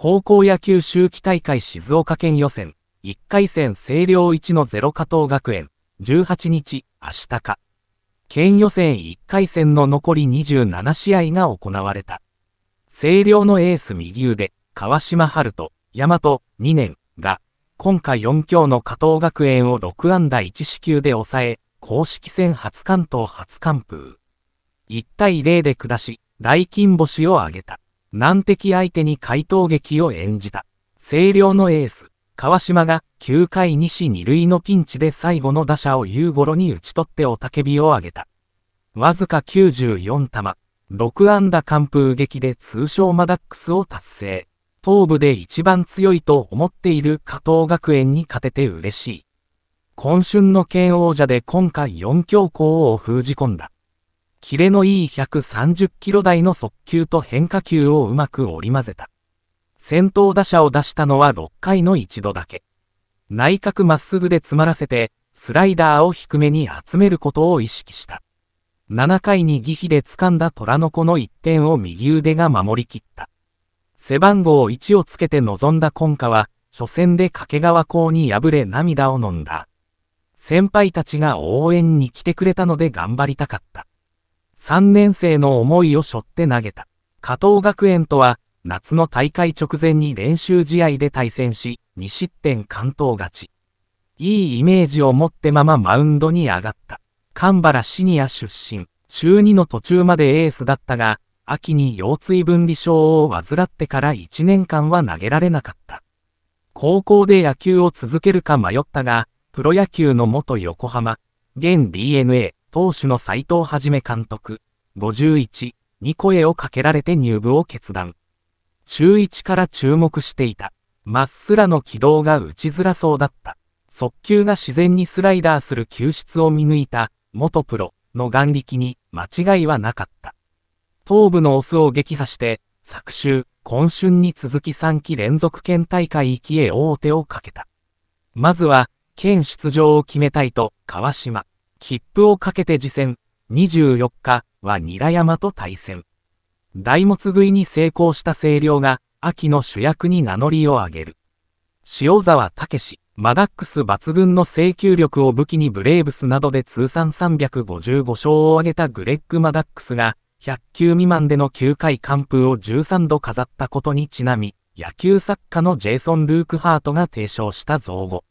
高校野球秋季大会静岡県予選、1回戦星稜1の0加藤学園、18日、明日か。県予選1回戦の残り27試合が行われた。星稜のエース右腕、川島春人、大和、2年が、今回4強の加藤学園を6安打1支給で抑え、公式戦初関東初完封。1対0で下し、大金星を挙げた。難敵相手に回答劇を演じた。星稜のエース、川島が9回西2塁のピンチで最後の打者を夕頃に打ち取って雄たけびを上げた。わずか94球、6安打完封劇で通称マダックスを達成。東部で一番強いと思っている加藤学園に勝てて嬉しい。今春の剣王者で今回4強行を封じ込んだ。キレのいい130キロ台の速球と変化球をうまく織り交ぜた。先頭打者を出したのは6回の一度だけ。内角まっすぐで詰まらせて、スライダーを低めに集めることを意識した。7回に義比で掴んだ虎の子の1点を右腕が守り切った。背番号1をつけて臨んだ今夏は、初戦で掛川校に敗れ涙を飲んだ。先輩たちが応援に来てくれたので頑張りたかった。3年生の思いを背負って投げた。加藤学園とは、夏の大会直前に練習試合で対戦し、2失点関東勝ち。いいイメージを持ってままマウンドに上がった。神原シニア出身、中2の途中までエースだったが、秋に腰椎分離症を患ってから1年間は投げられなかった。高校で野球を続けるか迷ったが、プロ野球の元横浜、現 DNA、投手の斎藤はじめ監督、51、に声をかけられて入部を決断。中1から注目していた。まっすらの軌道が打ちづらそうだった。速球が自然にスライダーする球質を見抜いた、元プロの眼力に間違いはなかった。頭部のオスを撃破して、昨週、今春に続き3期連続県大会行きへ大手をかけた。まずは、県出場を決めたいと、川島。切符をかけて次戦、24日はニラ山と対戦。大物食いに成功した清涼が、秋の主役に名乗りを上げる。塩沢武マダックス抜群の制球力を武器にブレーブスなどで通算355勝を挙げたグレッグ・マダックスが、100球未満での9回完封を13度飾ったことにちなみ、野球作家のジェイソン・ルークハートが提唱した造語。